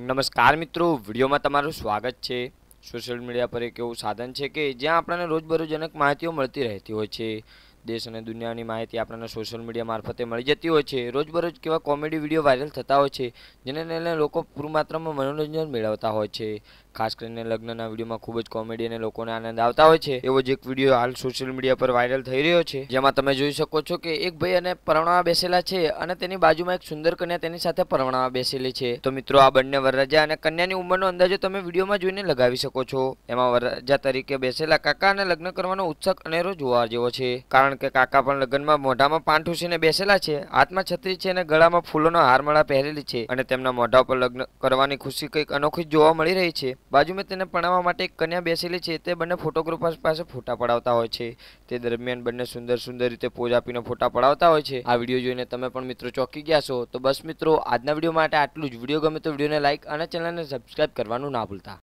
નમસ્કાર મિત્રો વિડીયોમાં તમારું સ્વાગત છે સોશિયલ મીડિયા પર એક એવું સાધન છે કે જ્યાં આપણને રોજબરોજનક માહિતીઓ મળતી રહેતી હોય છે દેશ અને દુનિયાની માહિતી આપણને સોશિયલ મીડિયા મારફતે મળી જતી હોય છે રોજબરોજ કેવા કોમેડી વિડીયો વાયરલ થતા હોય છે જેને લઈને લોકો પૂરમાત્રામાં મનોરંજન મેળવતા હોય છે ખાસ કરીને લગ્નના વિડીયોમાં ખૂબ જ કોમેડી અને લોકોને આનંદ આવતા હોય છે એવો જ એક વિડીયો હાલ સોશિયલ મીડિયા પર વાયરલ થઈ રહ્યો છે જેમાં તમે જોઈ શકો છો કે એક ભાઈ અને પરણાવા બેસેલા છે અને તેની બાજુમાં એક સુંદર કન્યા તેની સાથે પરણાવા બેસેલી છે તો મિત્રો આ બંને વરરાજા અને કન્યાની ઉંમરનો અંદાજો તમે વિડીયોમાં જોઈને લગાવી શકો છો એમાં વરરાજા તરીકે બેસેલા કાકા અને લગ્ન કરવાનો ઉત્સક અનેરો જોવા જેવો છે કારણ કે કાકા પણ લગ્નમાં મોઢામાં પાન ઠૂસીને બેસેલા છે હાથમાં છત્રી છે અને ગળામાં ફૂલોનો હારમાળા પહેરેલી છે અને તેમના મોઢા પર લગ્ન કરવાની ખુશી કંઈક અનોખી જોવા મળી રહી છે બાજુમાં તેને પરણાવવા માટે એક કન્યા બેસેલી છે તે બંને ફોટોગ્રાફર પાસે ફોટા પડાવતા હોય છે તે દરમિયાન બંને સુંદર સુંદર રીતે પોઝ આપીને ફોટા પડાવતા હોય છે આ વિડીયો જોઈને તમે પણ મિત્રો ચોંકી ગયા છો તો બસ મિત્રો આજના વિડીયો માટે આટલું જ વિડીયો ગમે તો વિડીયોને લાઇક અને ચેનલને સબસ્ક્રાઇબ કરવાનું ના ભૂલતા